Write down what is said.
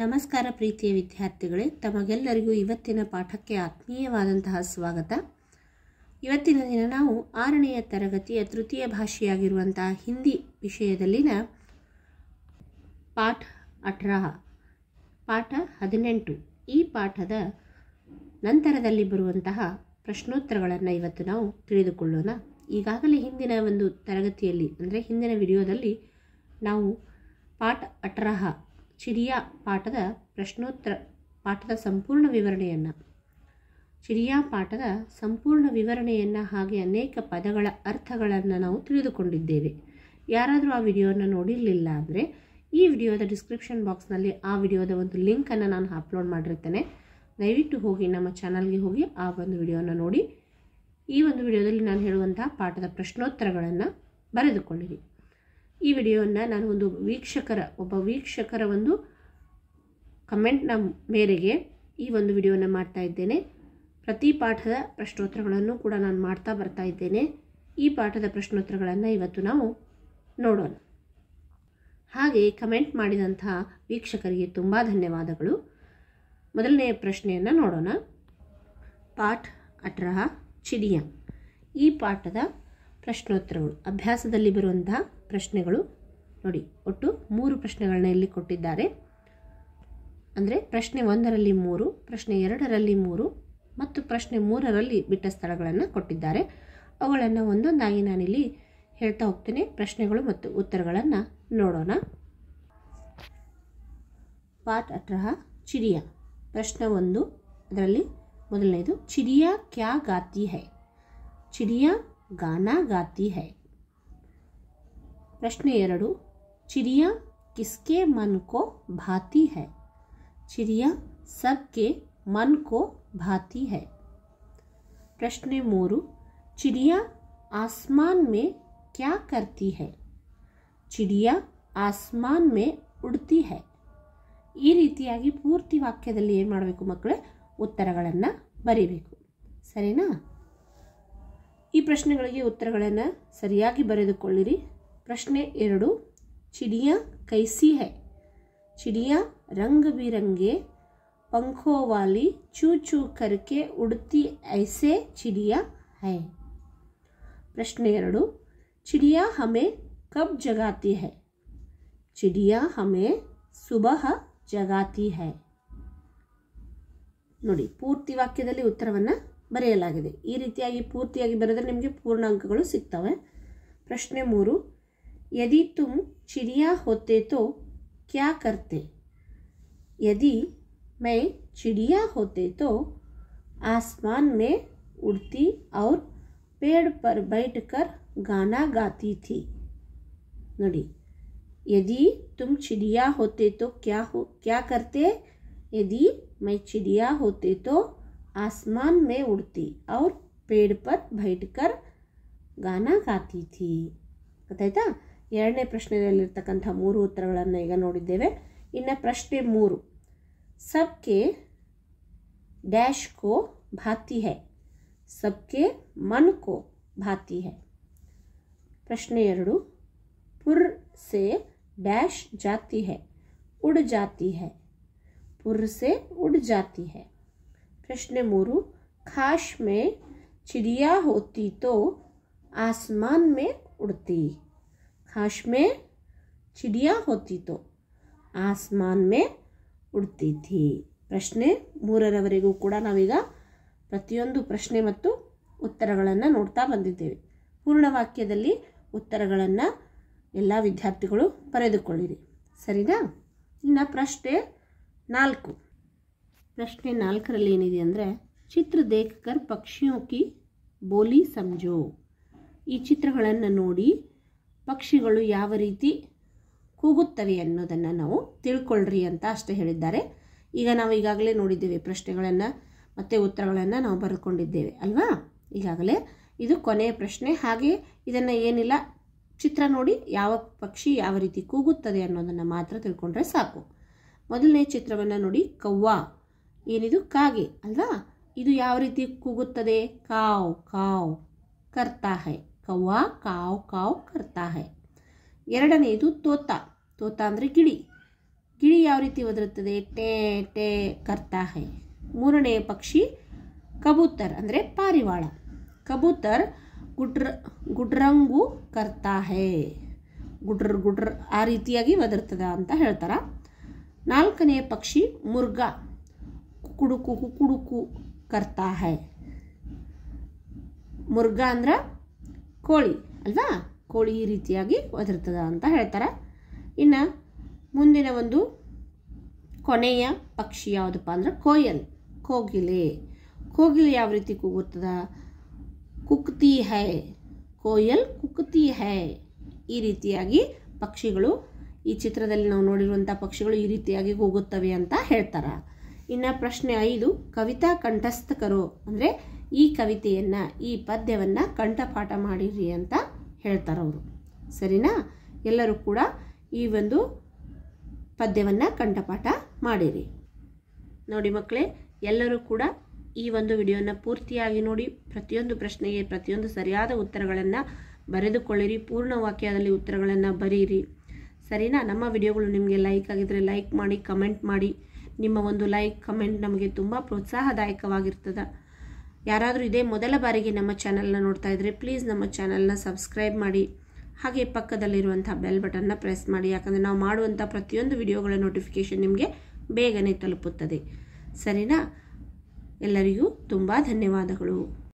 ನಮಸ್ಕಾರ ಪ್ರೀತಿಯ ವಿದ್ಯಾರ್ಥಿಗಳೇ ತಮಗೆಲ್ಲರಿಗೂ ಇವತ್ತಿನ ಪಾಠಕ್ಕೆ ಆತ್ಮೀಯವಾದಂತಹ ಸ್ವಾಗತ ಇವತ್ತಿನ ದಿನ ನಾವು ಆರನೆಯ ತರಗತಿಯ ತೃತೀಯ ಭಾಷೆಯಾಗಿರುವಂತಹ ಹಿಂದಿ ವಿಷಯದಲ್ಲಿನ ಪಾಠ ಅಠರ ಪಾಠ ಹದಿನೆಂಟು ಈ ಪಾಠದ ನಂತರದಲ್ಲಿ ಬರುವಂತಹ ಪ್ರಶ್ನೋತ್ತರಗಳನ್ನು ಇವತ್ತು ನಾವು ತಿಳಿದುಕೊಳ್ಳೋಣ ಈಗಾಗಲೇ ಹಿಂದಿನ ಒಂದು ತರಗತಿಯಲ್ಲಿ ಅಂದರೆ ಹಿಂದಿನ ವಿಡಿಯೋದಲ್ಲಿ ನಾವು ಪಾಠ ಅಠರಹ ಚಿರಿಯಾ ಪಾಠದ ಪ್ರಶ್ನೋತ್ತರ ಪಾಠದ ಸಂಪೂರ್ಣ ವಿವರಣೆಯನ್ನು ಚಿರಿಯಾ ಪಾಠದ ಸಂಪೂರ್ಣ ವಿವರಣೆಯನ್ನು ಹಾಗೆ ಅನೇಕ ಪದಗಳ ಅರ್ಥಗಳನ್ನು ನಾವು ತಿಳಿದುಕೊಂಡಿದ್ದೇವೆ ಯಾರಾದರೂ ಆ ವಿಡಿಯೋನ ನೋಡಿರಲಿಲ್ಲ ಅಂದರೆ ಈ ವಿಡಿಯೋದ ಡಿಸ್ಕ್ರಿಪ್ಷನ್ ಬಾಕ್ಸ್ನಲ್ಲಿ ಆ ವಿಡಿಯೋದ ಒಂದು ಲಿಂಕನ್ನು ನಾನು ಅಪ್ಲೋಡ್ ಮಾಡಿರ್ತೇನೆ ದಯವಿಟ್ಟು ಹೋಗಿ ನಮ್ಮ ಚಾನಲ್ಗೆ ಹೋಗಿ ಆ ಒಂದು ವಿಡಿಯೋನ ನೋಡಿ ಈ ಒಂದು ವಿಡಿಯೋದಲ್ಲಿ ನಾನು ಹೇಳುವಂತಹ ಪಾಠದ ಪ್ರಶ್ನೋತ್ತರಗಳನ್ನು ಬರೆದುಕೊಳ್ಳಿರಿ ಈ ವಿಡಿಯೋವನ್ನು ನಾನು ಒಂದು ವೀಕ್ಷಕರ ಒಬ್ಬ ವೀಕ್ಷಕರ ಒಂದು ಕಮೆಂಟ್ನ ಮೇರೆಗೆ ಈ ಒಂದು ವಿಡಿಯೋವನ್ನು ಮಾಡ್ತಾ ಇದ್ದೇನೆ ಪ್ರತಿ ಪಾಠದ ಪ್ರಶ್ನೋತ್ತರಗಳನ್ನು ಕೂಡ ನಾನು ಮಾಡ್ತಾ ಬರ್ತಾ ಇದ್ದೇನೆ ಈ ಪಾಠದ ಪ್ರಶ್ನೋತ್ತರಗಳನ್ನು ಇವತ್ತು ನಾವು ನೋಡೋಣ ಹಾಗೆ ಕಮೆಂಟ್ ಮಾಡಿದಂತಹ ವೀಕ್ಷಕರಿಗೆ ತುಂಬ ಧನ್ಯವಾದಗಳು ಮೊದಲನೆಯ ಪ್ರಶ್ನೆಯನ್ನು ನೋಡೋಣ ಪಾಠ ಅಟ್ರಹ ಚಿಡಿಯ ಈ ಪಾಠದ ಪ್ರಶ್ನೋತ್ತರಗಳು ಅಭ್ಯಾಸದಲ್ಲಿ ಬರುವಂತಹ ಪ್ರಶ್ನೆಗಳು ನೋಡಿ ಒಟ್ಟು ಮೂರು ಪ್ರಶ್ನೆಗಳನ್ನ ಇಲ್ಲಿ ಕೊಟ್ಟಿದ್ದಾರೆ ಅಂದರೆ ಪ್ರಶ್ನೆ ಒಂದರಲ್ಲಿ ಮೂರು ಪ್ರಶ್ನೆ ಎರಡರಲ್ಲಿ ಮೂರು ಮತ್ತು ಪ್ರಶ್ನೆ ಮೂರರಲ್ಲಿ ಬಿಟ್ಟ ಸ್ಥಳಗಳನ್ನು ಕೊಟ್ಟಿದ್ದಾರೆ ಅವುಗಳನ್ನು ಒಂದೊಂದಾಗಿ ನಾನಿಲ್ಲಿ ಹೇಳ್ತಾ ಹೋಗ್ತೇನೆ ಪ್ರಶ್ನೆಗಳು ಮತ್ತು ಉತ್ತರಗಳನ್ನು ನೋಡೋಣ ಪಾಠ ಅಟ್ರಹ ಚಿರಿಯ ಪ್ರಶ್ನೆ ಒಂದು ಅದರಲ್ಲಿ ಮೊದಲನೇದು ಚಿರಿಯ ಕ್ಯಾ ಗಾತಿ ಹೈ ಚಿರಿಯ ಗಾನಾ ಗಾತಿ ಹೈ ಪ್ರಶ್ನೆ ಎರಡು चिड़िया किसके मन को भाती है चिड़िया सबके मन को भाती है प्रश्न मोरू चिड़िया आसमान में क्या करती है चिड़िया ಆಸ್ಮಾನ್ ಮೇ ಉಡ್ತಿ ಹೈ ಈ ರೀತಿಯಾಗಿ ಪೂರ್ತಿ ವಾಕ್ಯದಲ್ಲಿ ಏನು ಮಾಡಬೇಕು ಮಕ್ಕಳೇ ಉತ್ತರಗಳನ್ನು ಬರೀಬೇಕು ಸರಿನಾ ಈ ಪ್ರಶ್ನೆಗಳಿಗೆ ಉತ್ತರಗಳನ್ನು ಸರಿಯಾಗಿ ಬರೆದುಕೊಳ್ಳಿರಿ ಪ್ರಶ್ನೆ 2 चिड़िया कैसी है चिड़िया रंग बिरंगे पंखों वाली चू चू करके उड़ती ऐसे चिड़िया है प्रश्न 2 चिड़िया हमें कब जगाती है चिड़िया हमें सुबह जगाती है ನೋಡಿ ಪೂರ್ತಿ ವಾಕ್ಯದಲ್ಲಿ ಉತ್ತರವನ್ನು ಬರೆಯಲಾಗಿದೆ ಈ ರೀತಿಯಾಗಿ ಪೂರ್ತಿಯಾಗಿ ಬರೆದರೆ ನಿಮಗೆ ಪೂರ್ಣ ಅಂಕಗಳು ಸಿಗುತ್ತವೆ ಪ್ರಶ್ನೆ 3 यदि तुम चिड़िया होते तो क्या करते यदि मैं चिड़िया होते तो आसमान में उड़ती और पेड़ पर बैठकर गाना गाती थी नड़ी यदि तुम चिड़िया होते तो क्या हो क्या करते यदि मैं चिड़िया होते तो आसमान में उड़ती और पेड़ पर बैठकर गाना गाती थी बताया ಎರಡನೇ ಪ್ರಶ್ನೆಯಲ್ಲಿರ್ತಕ್ಕಂಥ ಮೂರು ಉತ್ತರಗಳನ್ನು ಈಗ ನೋಡಿದ್ದೇವೆ ಇನ್ನು ಪ್ರಶ್ನೆ ಮೂರು ಸಬ್ಕೆ ಡ್ಯಾಶ್ ಕೋ ಭಾತಿ ಹೈ ಸಬ್ಕೆ ಮನ್ ಕೋ ಭಾತಿ ಹೈ ಪ್ರಶ್ನೆ ಎರಡು ಪುರ್ ಸೆ ಡ್ಯಾಶ್ ಜಾತಿ ಹೈ ಉಡ್ ಜಾತಿ ಹೈ पुर से उड़ जाती है प्रश्न मोरू खाश में चिड़िया होती तो आसमान में उड़ती आकाश में चिड़िया होती तो ಆಸ್ಮಾನ್ ಮೇ ಉಡ್ತಿದ್ದಿ ಪ್ರಶ್ನೆ ಮೂರರವರೆಗೂ ಕೂಡ ನಾವೀಗ ಪ್ರತಿಯೊಂದು ಪ್ರಶ್ನೆ ಮತ್ತು ಉತ್ತರಗಳನ್ನು ನೋಡ್ತಾ ಬಂದಿದ್ದೇವೆ ಪೂರ್ಣ ವಾಕ್ಯದಲ್ಲಿ ಉತ್ತರಗಳನ್ನು ಎಲ್ಲ ವಿದ್ಯಾರ್ಥಿಗಳು ಬರೆದುಕೊಳ್ಳಿರಿ ಸರಿನಾ ಇನ್ನು ಪ್ರಶ್ನೆ ನಾಲ್ಕು ಪ್ರಶ್ನೆ ನಾಲ್ಕರಲ್ಲಿ ಏನಿದೆ ಅಂದರೆ ಚಿತ್ರ ದೇಖಕರ್ ಪಕ್ಷಿಯೋಕಿ ಬೋಲಿ ಸಂಜೋ ಈ ಚಿತ್ರಗಳನ್ನು ನೋಡಿ ಪಕ್ಷಿಗಳು ಯಾವ ರೀತಿ ಕೂಗುತ್ತವೆ ಅನ್ನೋದನ್ನು ನಾವು ತಿಳ್ಕೊಳ್ರಿ ಅಂತ ಅಷ್ಟೇ ಹೇಳಿದ್ದಾರೆ ಈಗ ನಾವು ಈಗಾಗಲೇ ನೋಡಿದ್ದೇವೆ ಪ್ರಶ್ನೆಗಳನ್ನು ಮತ್ತು ಉತ್ತರಗಳನ್ನು ನಾವು ಬರ್ಕೊಂಡಿದ್ದೇವೆ ಅಲ್ವಾ ಈಗಾಗಲೇ ಇದು ಕೊನೆಯ ಪ್ರಶ್ನೆ ಹಾಗೆ ಇದನ್ನು ಏನಿಲ್ಲ ಚಿತ್ರ ನೋಡಿ ಯಾವ ಪಕ್ಷಿ ಯಾವ ರೀತಿ ಕೂಗುತ್ತದೆ ಅನ್ನೋದನ್ನು ಮಾತ್ರ ತಿಳ್ಕೊಂಡ್ರೆ ಸಾಕು ಮೊದಲನೇ ಚಿತ್ರವನ್ನು ನೋಡಿ ಕವ್ವ ಏನಿದು ಕಾಗೆ ಅಲ್ವಾ ಇದು ಯಾವ ರೀತಿ ಕೂಗುತ್ತದೆ ಕಾವ್ ಕಾವ್ ಕರ್ತಾ ಕವ್ವಾ ಕಾವ್ ಕಾವ್ ಕರ್ತಾ ಹೈ ಎರಡನೆಯದು ತೋತ ತೋತ ಅಂದರೆ ಗಿಳಿ ಗಿಳಿ ಯಾವ ರೀತಿ ಒದರುತ್ತದೆ ಟೇ ಟೇ ಕರ್ತಾ ಹೈ ಮೂರನೆಯ ಪಕ್ಷಿ ಕಬೂತರ್ ಅಂದರೆ ಪಾರಿವಾಳ ಕಬೂತರ್ ಗುಡ್ರ ಗುಡ್ರಂಗು ಕರ್ತಾ ಹೈ ಗುಡ್ರ್ ಗುಡ್ರ ಆ ರೀತಿಯಾಗಿ ಒದರ್ತದ ಅಂತ ಹೇಳ್ತಾರೆ ನಾಲ್ಕನೆಯ ಪಕ್ಷಿ ಮುರ್ಗ ಕುಡುಕು ಕುಡುಕು ಕರ್ತಾ ಹೈ ಮುರ್ಗ ಅಂದ್ರೆ ಕೋಳಿ ಅಲ್ವಾ ಕೋಳಿ ಈ ರೀತಿಯಾಗಿ ಒದರ್ತದ ಅಂತ ಹೇಳ್ತಾರೆ ಇನ್ನು ಮುಂದಿನ ಒಂದು ಕೊನೆಯ ಪಕ್ಷಿ ಯಾವುದಪ್ಪ ಅಂದ್ರೆ ಕೋಯಲ್ ಕೋಗಿಲೆ ಕೋಗಿಲೆ ಯಾವ ರೀತಿ ಕೂಗುತ್ತದ ಕುಕ್ತಿ ಹೈ ಕೋಯಲ್ ಕುಕ್ತಿ ಹೈ ಈ ರೀತಿಯಾಗಿ ಪಕ್ಷಿಗಳು ಈ ಚಿತ್ರದಲ್ಲಿ ನಾವು ನೋಡಿರುವಂಥ ಪಕ್ಷಿಗಳು ಈ ರೀತಿಯಾಗಿ ಕೂಗುತ್ತವೆ ಅಂತ ಹೇಳ್ತಾರೆ ಇನ್ನು ಪ್ರಶ್ನೆ ಐದು ಕವಿತಾ ಕಂಠಸ್ಥಕರು ಅಂದರೆ ಈ ಕವಿತೆಯನ್ನು ಈ ಪದ್ಯವನ್ನು ಕಂಠಪಾಠ ಮಾಡಿರಿ ಅಂತ ಹೇಳ್ತಾರವರು ಸರಿನಾ ಎಲ್ಲರೂ ಕೂಡ ಈ ಒಂದು ಪದ್ಯವನ್ನು ಕಂಠಪಾಠ ಮಾಡಿರಿ ನೋಡಿ ಮಕ್ಕಳೇ ಎಲ್ಲರೂ ಕೂಡ ಈ ಒಂದು ವಿಡಿಯೋನ ಪೂರ್ತಿಯಾಗಿ ನೋಡಿ ಪ್ರತಿಯೊಂದು ಪ್ರಶ್ನೆಗೆ ಪ್ರತಿಯೊಂದು ಸರಿಯಾದ ಉತ್ತರಗಳನ್ನು ಬರೆದುಕೊಳ್ಳಿರಿ ಪೂರ್ಣ ವಾಕ್ಯದಲ್ಲಿ ಉತ್ತರಗಳನ್ನು ಬರೀರಿ ಸರಿನಾ ನಮ್ಮ ವಿಡಿಯೋಗಳು ನಿಮಗೆ ಲೈಕ್ ಆಗಿದರೆ ಲೈಕ್ ಮಾಡಿ ಕಮೆಂಟ್ ಮಾಡಿ ನಿಮ್ಮ ಒಂದು ಲೈಕ್ ಕಮೆಂಟ್ ನಮಗೆ ತುಂಬ ಪ್ರೋತ್ಸಾಹದಾಯಕವಾಗಿರ್ತದೆ ಯಾರಾದರೂ ಇದೇ ಮೊದಲ ಬಾರಿಗೆ ನಮ್ಮ ಚಾನಲ್ನ ನೋಡ್ತಾ ಇದ್ದರೆ ಪ್ಲೀಸ್ ನಮ್ಮ ಚಾನಲ್ನ ಸಬ್ಸ್ಕ್ರೈಬ್ ಮಾಡಿ ಹಾಗೆ ಪಕ್ಕದಲ್ಲಿರುವಂಥ ಬೆಲ್ ಬಟನ್ನ ಪ್ರೆಸ್ ಮಾಡಿ ಯಾಕಂದರೆ ನಾವು ಮಾಡುವಂಥ ಪ್ರತಿಯೊಂದು ವಿಡಿಯೋಗಳ ನೋಟಿಫಿಕೇಷನ್ ನಿಮಗೆ ಬೇಗನೆ ತಲುಪುತ್ತದೆ ಸರಿನಾ ಎಲ್ಲರಿಗೂ ತುಂಬ ಧನ್ಯವಾದಗಳು